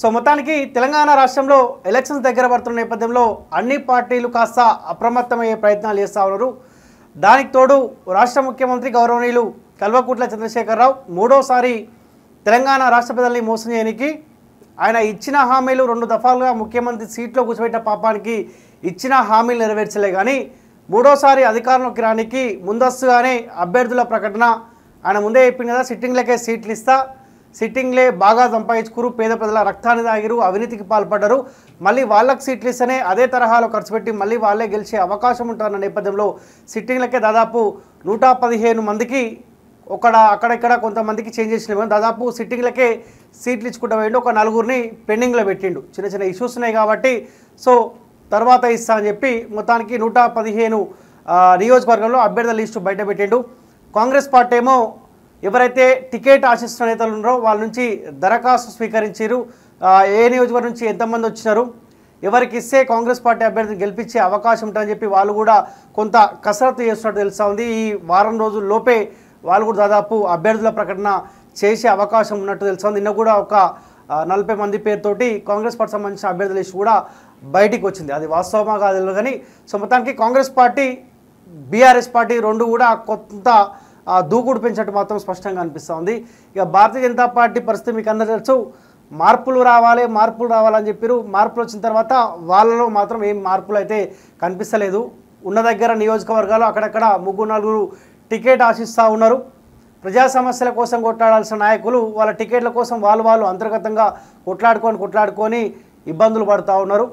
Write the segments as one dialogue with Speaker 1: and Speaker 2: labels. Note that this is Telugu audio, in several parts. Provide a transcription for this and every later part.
Speaker 1: సో మొత్తానికి తెలంగాణ రాష్ట్రంలో ఎలక్షన్స్ దగ్గర పడుతున్న నేపథ్యంలో అన్ని పార్టీలు కాస్త అప్రమత్తమయ్యే ప్రయత్నాలు చేస్తూ ఉన్నారు దానికి తోడు రాష్ట్ర ముఖ్యమంత్రి గౌరవనీయులు కల్వకుట్ల చంద్రశేఖరరావు మూడోసారి తెలంగాణ రాష్ట్ర ప్రజల్ని మోసం చేయడానికి ఆయన ఇచ్చిన హామీలు రెండు దఫాలుగా ముఖ్యమంత్రి సీట్లో కూర్చోబెట్టిన పాపానికి ఇచ్చిన హామీలు నెరవేర్చలే కానీ మూడోసారి అధికారంలోకి రానికి ముందస్తుగానే అభ్యర్థుల ప్రకటన ఆయన ముందే చెప్పింది కదా సిట్టింగ్లకే సీట్లు ఇస్తా సిట్టింగ్లే బాగా సంపాదించుకురు పేద ప్రజల రక్తాన్ని తాగిరు అవినీతికి పాల్పడ్డరు మళ్ళీ వాళ్ళకి సీట్లు ఇస్తేనే అదే తరహాలో ఖర్చు పెట్టి మళ్ళీ వాళ్ళే గెలిచే అవకాశం ఉంటారన్న నేపథ్యంలో సిట్టింగ్లకే దాదాపు నూట పదిహేను మందికి ఒకడ అక్కడక్కడ కొంతమందికి చేంజ్ చేసిన దాదాపు సిట్టింగ్లకే సీట్లు ఇచ్చుకుంటా పోయిండు ఒక నలుగురిని పెండింగ్లో పెట్టిండు చిన్న చిన్న ఇష్యూస్ ఉన్నాయి కాబట్టి సో తర్వాత ఇస్తా అని చెప్పి మొత్తానికి నూట పదిహేను నియోజకవర్గంలో అభ్యర్థుల లిస్టు బయట పెట్టిండు కాంగ్రెస్ పార్టీ ఏమో ఎవరైతే టికెట్ ఆశిస్తున్న నేతలు ఉన్నారో వాళ్ళ నుంచి దరఖాస్తు స్వీకరించారు ఏ నియోజకవర్గం నుంచి ఎంతమంది వచ్చినారు ఎవరికి ఇస్తే కాంగ్రెస్ పార్టీ అభ్యర్థిని గెలిపించే అవకాశం ఉంటుందని చెప్పి వాళ్ళు కూడా కొంత కసరత్తు చేస్తున్నట్టు తెలుస్తూ ఉంది ఈ వారం రోజుల్లోపే వాళ్ళు కూడా దాదాపు అభ్యర్థుల ప్రకటన చేసే అవకాశం ఉన్నట్టు ఉంది నిన్న కూడా ఒక నలభై మంది పేరుతోటి కాంగ్రెస్ పార్టీ సంబంధించిన అభ్యర్థుల లిస్టు కూడా బయటికి వచ్చింది అది వాస్తవమా కాదు కానీ సో మొత్తానికి కాంగ్రెస్ పార్టీ బీఆర్ఎస్ పార్టీ రెండు కూడా కొంత దూకుడు పెంచినట్టు మాత్రం స్పష్టంగా అనిపిస్తుంది ఇక భారతీయ జనతా పార్టీ పరిస్థితి మీకు అందరూ తెలుసు మార్పులు రావాలి మార్పులు రావాలని చెప్పారు మార్పులు వచ్చిన తర్వాత వాళ్ళలో మాత్రం ఏం మార్పులు అయితే కనిపిస్తలేదు ఉన్న దగ్గర నియోజకవర్గాలు అక్కడక్కడ ముగ్గురు నలుగురు టికెట్ ఆశిస్తూ ఉన్నారు ప్రజా సమస్యల కోసం కొట్లాడాల్సిన నాయకులు వాళ్ళ టికెట్ల కోసం వాళ్ళు వాళ్ళు అంతర్గతంగా కొట్లాడుకొని కొట్లాడుకొని ఇబ్బందులు పడుతూ ఉన్నారు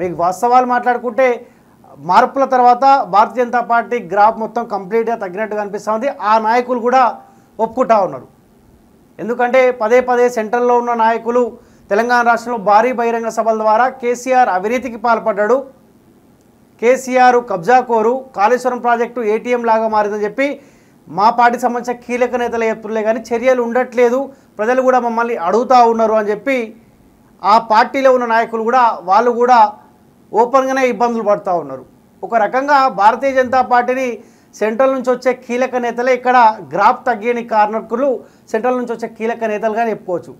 Speaker 1: మీకు వాస్తవాలు మాట్లాడుకుంటే మార్పుల తర్వాత భారతీయ జనతా పార్టీ గ్రాఫ్ మొత్తం కంప్లీట్గా తగ్గినట్టుగా అనిపిస్తూ ఉంది ఆ నాయకులు కూడా ఒప్పుకుంటా ఉన్నారు ఎందుకంటే పదే పదే సెంట్రల్లో ఉన్న నాయకులు తెలంగాణ రాష్ట్రంలో భారీ బహిరంగ సభల ద్వారా కేసీఆర్ అవినీతికి పాల్పడ్డాడు కేసీఆర్ కబ్జాకోరు కాళేశ్వరం ప్రాజెక్టు ఏటీఎం లాగా మారిందని చెప్పి మా పార్టీ సంబంధించిన కీలక నేతలు ఎత్తులే కానీ చర్యలు ఉండట్లేదు ప్రజలు కూడా మమ్మల్ని అడుగుతూ ఉన్నారు అని చెప్పి ఆ పార్టీలో ఉన్న నాయకులు కూడా వాళ్ళు కూడా ఓపెన్గానే ఇబ్బందులు పడుతూ ఉన్నారు ఒక రకంగా భారతీయ జనతా పార్టీని సెంట్రల్ నుంచి వచ్చే కీలక నేతలే ఇక్కడ గ్రాఫ్ తగ్గని కార్నర్కులు సెంట్రల్ నుంచి వచ్చే కీలక నేతలుగా చెప్పుకోవచ్చు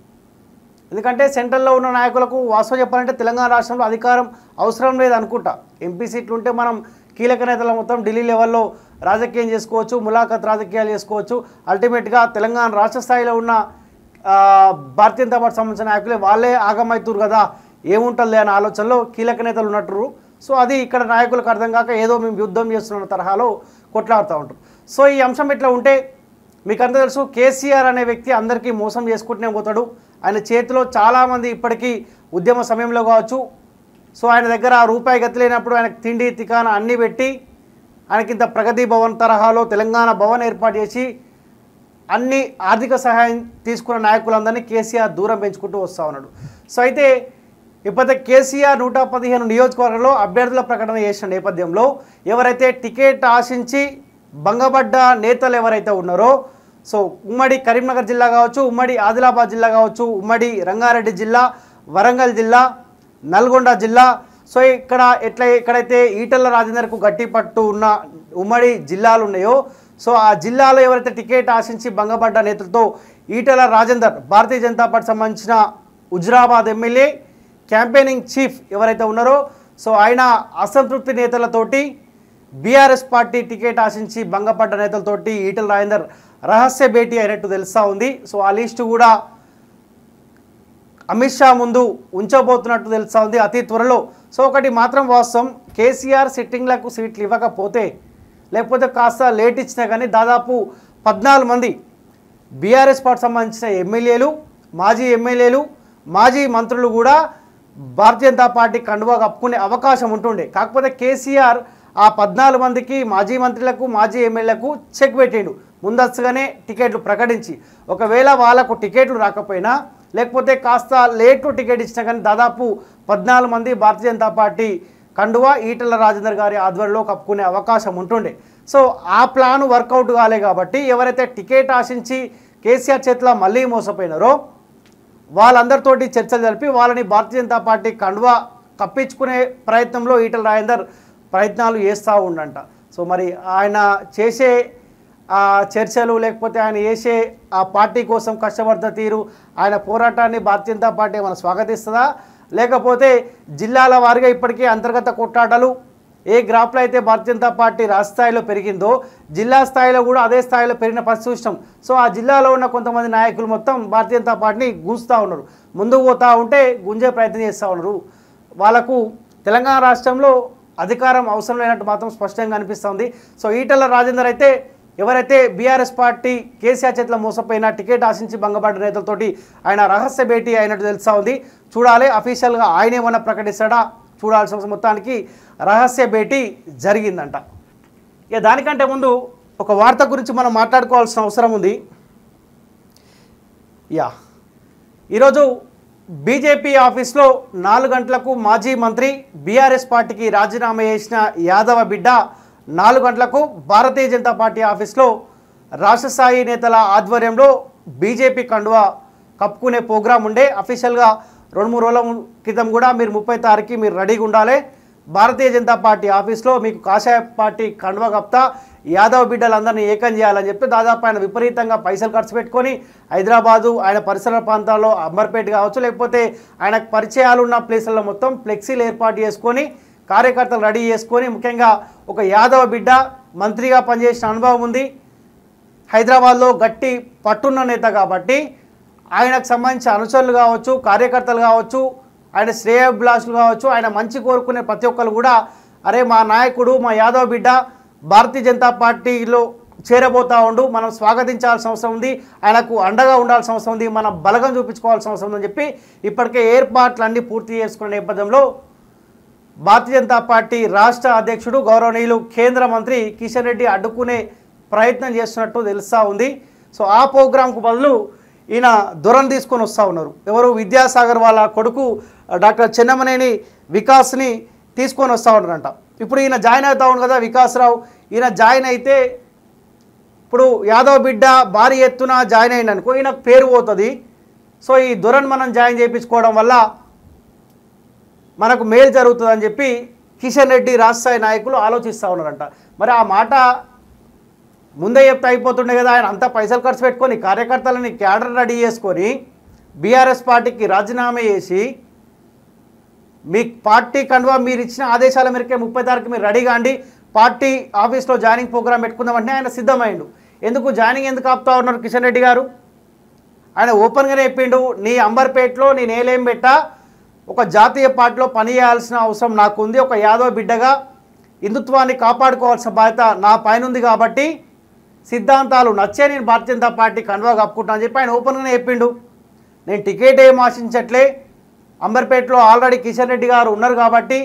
Speaker 1: ఎందుకంటే సెంట్రల్లో ఉన్న నాయకులకు వాస్తవం చెప్పాలంటే తెలంగాణ రాష్ట్రంలో అధికారం అవసరం లేదు అనుకుంటా ఎంపీ సీట్లు ఉంటే మనం కీలక నేతల మొత్తం ఢిల్లీ లెవెల్లో రాజకీయం చేసుకోవచ్చు ములాఖత్ రాజకీయాలు చేసుకోవచ్చు అల్టిమేట్గా తెలంగాణ రాష్ట్ర స్థాయిలో ఉన్న భారతీయ జనతా పార్టీ సంబంధించిన నాయకులే వాళ్ళే ఆగమవుతారు కదా ఏముంటుంది అనే ఆలోచనలో కీలక నేతలు ఉన్నట్టు సో అది ఇక్కడ నాయకులకు అర్థం కాక ఏదో మేము యుద్ధం చేస్తున్న తరహాలో కొట్లాడుతూ ఉంటారు సో ఈ అంశం ఇట్లా ఉంటే మీకు అంత తెలుసు కేసీఆర్ అనే వ్యక్తి అందరికీ మోసం చేసుకుంటూనే పోతాడు ఆయన చేతిలో చాలామంది ఇప్పటికీ ఉద్యమ సమయంలో కావచ్చు సో ఆయన దగ్గర ఆ రూపాయి గతి లేనప్పుడు ఆయనకు తిండి తికాన అన్నీ పెట్టి ఆయనకి ఇంత ప్రగతి భవన్ తరహాలో తెలంగాణ భవన్ ఏర్పాటు చేసి అన్ని ఆర్థిక సహాయం తీసుకున్న నాయకులందరినీ కేసీఆర్ దూరం పెంచుకుంటూ వస్తూ ఉన్నాడు సో అయితే ఇప్పటి కేసీఆర్ నూట పదిహేను నియోజకవర్గంలో అభ్యర్థుల ప్రకటన చేసిన నేపథ్యంలో ఎవరైతే టికెట్ ఆశించి భంగపడ్డ నేతలు ఎవరైతే ఉన్నారో సో ఉమ్మడి కరీంనగర్ జిల్లా కావచ్చు ఉమ్మడి ఆదిలాబాద్ జిల్లా కావచ్చు ఉమ్మడి రంగారెడ్డి జిల్లా వరంగల్ జిల్లా నల్గొండ జిల్లా సో ఇక్కడ ఎట్లా ఎక్కడైతే ఈటల రాజేందర్కు గట్టి పట్టు ఉన్న ఉమ్మడి జిల్లాలు ఉన్నాయో సో ఆ జిల్లాలో ఎవరైతే టికెట్ ఆశించి భంగపడ్డ నేతలతో ఈటల రాజేందర్ భారతీయ జనతా పార్టీ సంబంధించిన హుజురాబాద్ ఎమ్మెల్యే క్యాంపెయినింగ్ చీఫ్ ఎవరైతే ఉన్నారో సో ఆయన అసంతృప్తి నేతలతోటి బీఆర్ఎస్ పార్టీ టికెట్ ఆశించి భంగపడ్డ నేతలతోటి ఈటల రాజేందర్ రహస్య భేటీ అయినట్టు తెలుస్తూ ఉంది సో ఆ లిస్టు కూడా అమిత్ షా ముందు ఉంచబోతున్నట్టు తెలుస్తూ ఉంది అతి త్వరలో సో ఒకటి మాత్రం వాస్తవం కేసీఆర్ సిట్టింగ్లకు సీట్లు ఇవ్వకపోతే లేకపోతే కాస్త లేట్ ఇచ్చినా కానీ దాదాపు పద్నాలుగు మంది బీఆర్ఎస్ పార్టీ సంబంధించిన ఎమ్మెల్యేలు మాజీ ఎమ్మెల్యేలు మాజీ మంత్రులు కూడా భారతీయ జనతా పార్టీ కండువా కప్పుకునే అవకాశం ఉంటుండే కాకపోతే కేసీఆర్ ఆ పద్నాలుగు మందికి మాజీ మంత్రులకు మాజీ ఎమ్మెల్యేలకు చెక్ పెట్టిండు ముందస్తుగానే టికెట్లు ప్రకటించి ఒకవేళ వాళ్ళకు టికెట్లు రాకపోయినా లేకపోతే కాస్త లేటు టికెట్ ఇచ్చినా కానీ దాదాపు పద్నాలుగు మంది భారతీయ జనతా పార్టీ కండువా ఈటల రాజేందర్ గారి ఆధ్వర్యంలో కప్పుకునే అవకాశం ఉంటుండే సో ఆ ప్లాన్ వర్కౌట్ కాలే కాబట్టి ఎవరైతే టికెట్ ఆశించి కేసీఆర్ చేతిలో మళ్ళీ మోసపోయినారో వాళ్ళందరితోటి చర్చలు జరిపి వాళ్ళని భారతీయ జనతా పార్టీ కండువా కప్పించుకునే ప్రయత్నంలో ఈటల రాజేందర్ ప్రయత్నాలు చేస్తూ ఉండంట సో మరి ఆయన చేసే ఆ చర్చలు లేకపోతే ఆయన చేసే ఆ పార్టీ కోసం కష్టపడ్డ తీరు ఆయన పోరాటాన్ని భారతీయ జనతా పార్టీ మనం స్వాగతిస్తుందా లేకపోతే జిల్లాల వారిగా ఇప్పటికీ అంతర్గత కొట్టాటలు ఏ గ్రాఫ్లో అయితే భారతీయ జనతా పార్టీ రాష్ట్ర స్థాయిలో పెరిగిందో జిల్లా స్థాయిలో కూడా అదే స్థాయిలో పెరిగిన పరిస్థితి సో ఆ జిల్లాలో ఉన్న కొంతమంది నాయకులు మొత్తం భారతీయ జనతా పార్టీని గుంజుతూ ఉన్నారు ముందుకు పోతూ ఉంటే గుంజే ప్రయత్నం చేస్తూ ఉన్నారు వాళ్ళకు తెలంగాణ రాష్ట్రంలో అధికారం అవసరం లేనట్టు మాత్రం స్పష్టంగా అనిపిస్తుంది సో ఈటల రాజేందర్ అయితే ఎవరైతే బీఆర్ఎస్ పార్టీ కేసీఆర్ చేతిలో మోసపోయిన టికెట్ ఆశించి భంగపడిన నేతలతోటి ఆయన రహస్య భేటీ అయినట్టు తెలుస్తూ ఉంది చూడాలి అఫీషియల్గా ఆయన ప్రకటిస్తాడా చూడాల్సిన మొత్తానికి రహస్య భేటీ జరిగిందంట ఇక దానికంటే ముందు ఒక వార్త గురించి మనం మాట్లాడుకోవాల్సిన అవసరం ఉంది యా ఈరోజు బీజేపీ ఆఫీస్లో నాలుగు గంటలకు మాజీ మంత్రి బీఆర్ఎస్ పార్టీకి రాజీనామా చేసిన యాదవ బిడ్డ నాలుగు గంటలకు భారతీయ జనతా పార్టీ ఆఫీస్లో రాష్ట్రస్థాయి నేతల ఆధ్వర్యంలో బీజేపీ కండువా కప్పుకునే ప్రోగ్రాం ఉండే అఫీషియల్గా రెండు మూడు రోజుల క్రితం కూడా మీరు ముప్పై తారీఖు మీరు రెడీగా ఉండాలి భారతీయ జనతా పార్టీ ఆఫీస్లో మీకు కాషాయ పార్టీ కండువ కప్తా యాదవ్ బిడ్డలందరినీ ఏకం చేయాలని చెప్పి దాదాపు ఆయన విపరీతంగా పైసలు ఖర్చు పెట్టుకొని హైదరాబాదు ఆయన పరిసర ప్రాంతాల్లో అమర్పేట కావచ్చు లేకపోతే ఆయనకు పరిచయాలు ఉన్న ప్లేసుల్లో మొత్తం ఫ్లెక్సీలు ఏర్పాటు చేసుకొని కార్యకర్తలు రెడీ చేసుకొని ముఖ్యంగా ఒక యాదవ్ బిడ్డ మంత్రిగా పనిచేసిన అనుభవం ఉంది హైదరాబాద్లో గట్టి పట్టున్న నేత కాబట్టి ఆయనకు సంబంధించిన అనుచరులు కావచ్చు కార్యకర్తలు కావచ్చు ఆయన శ్రేయభిలాషులు కావచ్చు ఆయన మంచి కోరుకునే ప్రతి ఒక్కరు కూడా అరే మా నాయకుడు మా యాదవ్ బిడ్డ భారతీయ జనతా పార్టీలో చేరబోతా ఉండు మనం స్వాగతించాల్సిన అవసరం ఉంది ఆయనకు అండగా ఉండాల్సిన అవసరం ఉంది మనం బలగం చూపించుకోవాల్సిన అవసరం ఉందని చెప్పి ఇప్పటికే ఏర్పాట్లన్నీ పూర్తి చేసుకునే నేపథ్యంలో భారతీయ జనతా పార్టీ రాష్ట్ర అధ్యక్షుడు గౌరవనీయులు కేంద్ర మంత్రి కిషన్ రెడ్డి అడ్డుకునే ప్రయత్నం చేస్తున్నట్టు తెలుస్తూ ఉంది సో ఆ ప్రోగ్రాంకు బదులు ఈయన దూరం తీసుకొని వస్తూ ఉన్నారు ఎవరు విద్యాసాగర్ వాళ్ళ కొడుకు డాక్టర్ చెన్నమనేని వికాస్ని తీసుకొని వస్తూ ఉన్నారంట ఇప్పుడు ఈయన జాయిన్ అవుతా ఉన్నాడు కదా రావు ఈయన జాయిన్ అయితే ఇప్పుడు యాదవ్ బిడ్డ భారీ ఎత్తున జాయిన్ అయింది అనుకో ఈయనకు పేరు పోతుంది సో ఈ దురన్ మనం జాయిన్ చేయించుకోవడం వల్ల మనకు మేలు జరుగుతుందని చెప్పి కిషన్ రెడ్డి రాజస్థాయి నాయకులు ఆలోచిస్తూ ఉన్నారంట మరి ఆ మాట ముందే చెప్తే అయిపోతుండే కదా ఆయన అంతా పైసలు ఖర్చు పెట్టుకొని కార్యకర్తలని క్యాడర్ రెడీ చేసుకొని బీఆర్ఎస్ పార్టీకి రాజీనామా చేసి మీ పార్టీ కండువా మీరు ఇచ్చిన ఆదేశాల మేరకే ముప్పై తారీఖు మీరు రెడీ కాండి పార్టీ ఆఫీస్లో జాయినింగ్ ప్రోగ్రామ్ పెట్టుకుందామంటే ఆయన సిద్ధమైండు ఎందుకు జాయినింగ్ ఎందుకు ఆపుతా ఉన్నారు కిషన్ రెడ్డి గారు ఆయన ఓపెన్గానే చెప్పిండు నీ అంబర్పేటలో నేను ఏలేం పెట్టా ఒక జాతీయ పార్టీలో పని చేయాల్సిన అవసరం నాకుంది ఒక యాదవ బిడ్డగా హిందుత్వాన్ని కాపాడుకోవాల్సిన బాధ్యత నా పైన ఉంది కాబట్టి సిద్ధాంతాలు నచ్చే నేను భారతీయ జనతా పార్టీ కన్వా కప్పుకుంటా అని చెప్పి ఆయన ఓపెన్గానే చెప్పిండు నేను టికెట్ ఏం ఆశించట్లే అంబర్పేటలో ఆల్రెడీ కిషన్ రెడ్డి గారు ఉన్నారు కాబట్టి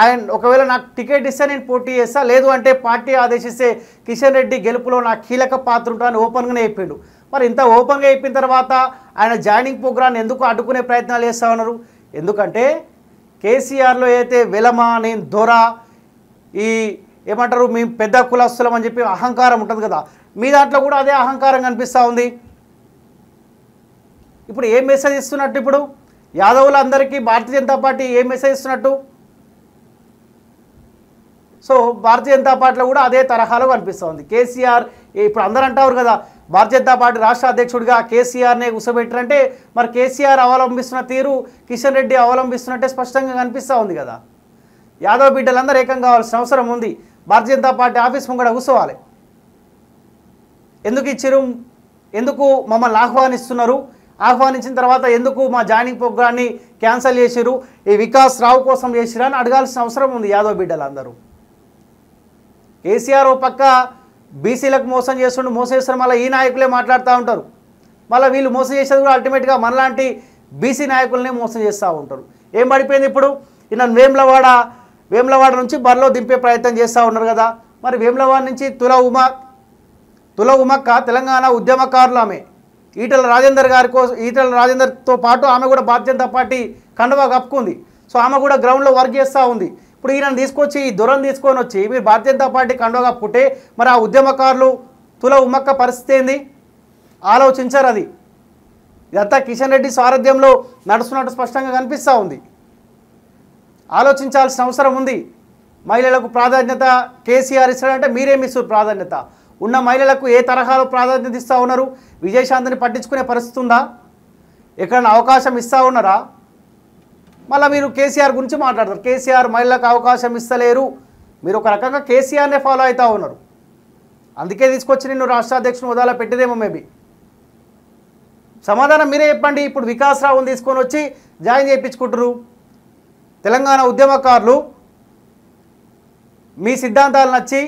Speaker 1: ఆయన ఒకవేళ నాకు టికెట్ ఇస్తే నేను పోటీ చేస్తా లేదు అంటే పార్టీ ఆదేశిస్తే కిషన్ రెడ్డి గెలుపులో నా కీలక పాత్ర ఉంటుందని ఓపెన్గానే చెప్పిండు మరి ఇంత ఓపెన్గా చెప్పిన తర్వాత ఆయన జాయినింగ్ ప్రోగ్రాన్ని ఎందుకు అడ్డుకునే ప్రయత్నాలు చేస్తా ఉన్నారు ఎందుకంటే కేసీఆర్లో అయితే విలమ నేను దొర ఈ ఏమంటారు మేము పెద్ద కులస్తులం అని చెప్పి అహంకారం ఉంటుంది కదా మీ దాంట్లో కూడా అదే అహంకారం కనిపిస్తూ ఉంది ఇప్పుడు ఏ మెసేజ్ ఇస్తున్నట్టు ఇప్పుడు యాదవులందరికీ భారతీయ జనతా పార్టీ ఏ మెసేజ్ ఇస్తున్నట్టు సో భారతీయ జనతా పార్టీలో కూడా అదే తరహాలో కనిపిస్తుంది కేసీఆర్ ఇప్పుడు అందరూ అంటారు కదా భారతీయ జనతా పార్టీ రాష్ట్ర అధ్యక్షుడిగా కేసీఆర్నే కూర్చోబెట్టారంటే మరి కేసీఆర్ అవలంబిస్తున్న తీరు కిషన్ రెడ్డి అవలంబిస్తున్నట్టే స్పష్టంగా కనిపిస్తూ ఉంది కదా యాదవ్ బిడ్డలందరూ ఏకం కావాల్సిన అవసరం ఉంది భారతీయ జనతా పార్టీ ఆఫీస్ ముంగడ కూర్చోవాలి ఎందుకు ఇచ్చారు ఎందుకు మమ్మల్ని ఆహ్వానిస్తున్నారు ఆహ్వానించిన తర్వాత ఎందుకు మా జాయినింగ్ ప్రోగ్రాన్ని క్యాన్సిల్ చేసిరు ఈ వికాస్ రావు కోసం చేసిరా అని అడగాల్సిన అవసరం ఉంది యాదవ్ బిడ్డలు అందరూ కేసీఆర్ ఓ పక్క బీసీలకు మోసం చేస్తుండే మోసం చేస్తున్న మళ్ళీ ఈ నాయకులే మాట్లాడుతూ ఉంటారు మళ్ళీ వీళ్ళు మోసం చేసేది కూడా అల్టిమేట్గా మనలాంటి బీసీ నాయకులనే మోసం చేస్తూ ఉంటారు ఏం పడిపోయింది ఇప్పుడు ఈయన వేమ్లవాడ వేములవాడ నుంచి బరిలో దింపే ప్రయత్నం చేస్తూ ఉన్నారు కదా మరి వేములవాడ నుంచి తుల ఉమా తుల ఉమక్క తెలంగాణ ఉద్యమకారులు ఆమె ఈటల రాజేందర్ గారి కోసం ఈటల రాజేందర్తో పాటు ఆమె కూడా బాధ్యత జనతా పార్టీ కండవా కప్పుకుంది సో ఆమె కూడా గ్రౌండ్లో వర్క్ చేస్తూ ఉంది ఇప్పుడు ఈయనను తీసుకొచ్చి ఈ దూరం తీసుకొని వచ్చి మీరు భారతీయ జనతా పార్టీ కండవా కప్పుకుంటే మరి ఆ ఉద్యమకారులు తుల ఉమ్మక్క పరిస్థితి ఏంది ఆలోచించారు అది ఇదంతా కిషన్ రెడ్డి సారథ్యంలో నడుస్తున్నట్టు స్పష్టంగా కనిపిస్తూ ఉంది ఆలోచించాల్సిన అవసరం ఉంది మహిళలకు ప్రాధాన్యత కేసీఆర్ ఇస్తాడంటే మీరేమి ఇస్తారు ప్రాధాన్యత ఉన్న మహిళలకు ఏ తరహాలో ప్రాధాన్యత ఇస్తూ ఉన్నారు విజయశాంతిని పట్టించుకునే పరిస్థితి ఉందా ఎక్కడైనా అవకాశం ఇస్తూ ఉన్నారా మళ్ళీ మీరు కేసీఆర్ గురించి మాట్లాడతారు కేసీఆర్ మహిళలకు అవకాశం ఇస్తలేరు మీరు ఒక రకంగా కేసీఆర్నే ఫాలో అవుతూ ఉన్నారు అందుకే తీసుకొచ్చి నిన్ను రాష్ట్రాధ్యక్షుని హోదాలో పెట్టేదేమో మేబీ సమాధానం మీరే చెప్పండి ఇప్పుడు వికాస్ రావుని తీసుకొని వచ్చి జాయిన్ చేయించుకుంటారు తెలంగాణ ఉద్యమకారులు మీ సిద్ధాంతాలు నచ్చి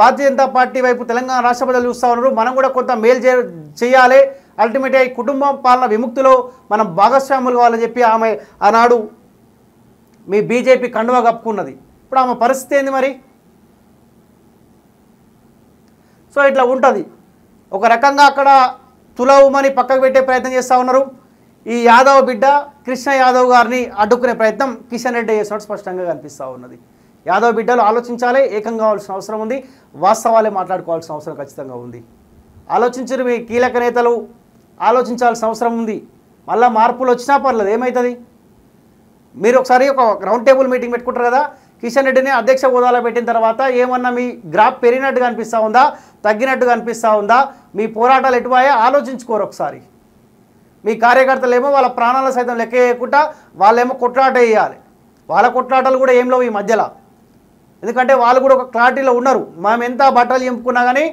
Speaker 1: భారతీయ జనతా పార్టీ వైపు తెలంగాణ రాష్ట్ర ప్రజలు చూస్తూ ఉన్నారు మనం కూడా కొంత మేలు చే చేయాలి అల్టిమేట్గా ఈ కుటుంబం పాలన విముక్తిలో మనం భాగస్వాములు కావాలని చెప్పి ఆమె ఆనాడు మీ బీజేపీ కండువా కప్పుకున్నది ఇప్పుడు ఆమె పరిస్థితి ఏంది మరి సో ఇట్లా ఉంటుంది ఒక రకంగా అక్కడ తులవుమని పక్కకు పెట్టే ప్రయత్నం చేస్తూ ఉన్నారు ఈ యాదవ్ బిడ్డ కృష్ణ యాదవ్ గారిని అడ్డుకునే ప్రయత్నం కిషన్ రెడ్డి చేసినట్టు స్పష్టంగా కనిపిస్తూ ఉన్నది యాదవ్ బిడ్డలు ఆలోచించాలి ఏకం కావాల్సిన అవసరం ఉంది వాస్తవాలే మాట్లాడుకోవాల్సిన అవసరం ఖచ్చితంగా ఉంది ఆలోచించరు మీ కీలక నేతలు ఆలోచించాల్సిన అవసరం ఉంది మళ్ళీ మార్పులు వచ్చినా పర్లేదు ఏమవుతుంది మీరు ఒకసారి ఒక రౌండ్ టేబుల్ మీటింగ్ పెట్టుకుంటారు కదా కిషన్ రెడ్డిని అధ్యక్ష హోదాలో పెట్టిన తర్వాత ఏమన్నా మీ గ్రాఫ్ పెరిగినట్టుగా అనిపిస్తూ ఉందా తగ్గినట్టుగా అనిపిస్తూ ఉందా మీ పోరాటాలు ఎటువాయా ఆలోచించుకోరు ఒకసారి మీ కార్యకర్తలేమో వాళ్ళ ప్రాణాల సైతం లెక్క వేయకుండా వాళ్ళేమో కొట్లాట వేయాలి వాళ్ళ కొట్లాటలు కూడా ఏం లేవు ఈ మధ్యలో ఎందుకంటే వాళ్ళు కూడా ఒక క్లారిటీలో ఉన్నారు మేము ఎంత బట్టలు చెంపుకున్నా కానీ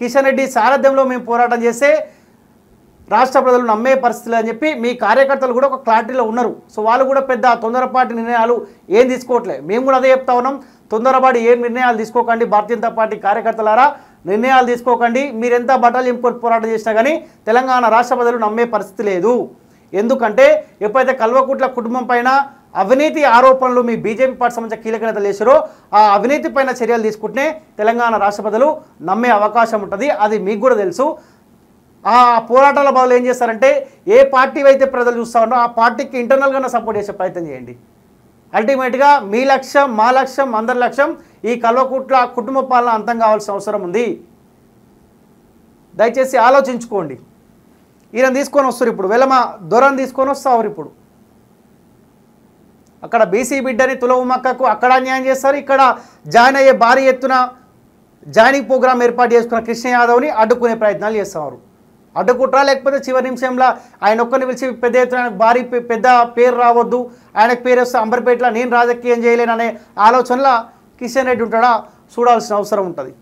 Speaker 1: కిషన్ రెడ్డి సారథ్యంలో మేము పోరాటం చేస్తే రాష్ట్ర ప్రజలు నమ్మే పరిస్థితులు అని చెప్పి మీ కార్యకర్తలు కూడా ఒక క్లారిటీలో ఉన్నారు సో వాళ్ళు కూడా పెద్ద తొందరపాటి నిర్ణయాలు ఏం తీసుకోవట్లేదు మేము కూడా అదే చెప్తా ఉన్నాం తొందరపాటు ఏం నిర్ణయాలు తీసుకోకండి భారతీయ జనతా పార్టీ కార్యకర్తలారా నిర్ణయాలు తీసుకోకండి మీరెంత బట్టలు నింపుకొని పోరాటం చేసినా కానీ తెలంగాణ రాష్ట్ర ప్రజలు నమ్మే పరిస్థితి లేదు ఎందుకంటే ఎప్పుడైతే కల్వకుట్ల కుటుంబం పైన అవినీతి ఆరోపణలు మీ బీజేపీ పార్టీ సంబంధించిన కీలక నేతలు చేశారో ఆ అవినీతి పైన చర్యలు తీసుకుంటే తెలంగాణ రాష్ట్ర ప్రజలు నమ్మే అవకాశం ఉంటుంది అది మీకు కూడా తెలుసు ఆ పోరాటాల బదులు ఏం చేస్తారంటే ఏ పార్టీ అయితే ప్రజలు చూస్తూ ఉన్నారో ఆ పార్టీకి ఇంటర్నల్గానే సపోర్ట్ చేసే ప్రయత్నం చేయండి అల్టిమేట్గా మీ లక్ష్యం మా లక్ష్యం అందరి లక్ష్యం ఈ కల్వకుట్ల కుటుంబ పాలన అంతం కావాల్సిన అవసరం ఉంది దయచేసి ఆలోచించుకోండి ఈయన తీసుకొని వస్తారు ఇప్పుడు వెలమ దొరని తీసుకొని వస్తారు ఇప్పుడు అక్కడ బీసీ బిడ్డని తులవు మక్కకు అక్కడ న్యాయం చేస్తారు ఇక్కడ జాయిన్ అయ్యే భారీ ఎత్తున జాయినింగ్ ప్రోగ్రామ్ ఏర్పాటు చేసుకున్న కృష్ణ యాదవ్ని అడ్డుకునే ప్రయత్నాలు చేస్తారు అడ్డుకుట్రా లేకపోతే చివరి నిమిషంలో ఆయన ఒక్కరిని పిలిచి పెద్ద ఎత్తున భారీ పెద్ద పేరు రావద్దు ఆయనకు పేరు వస్తే అంబర్పేటలో నేను రాజకీయం చేయలేననే ఆలోచనలో కిషన్ రెడ్డి ఉంటాడా చూడాల్సిన అవసరం ఉంటుంది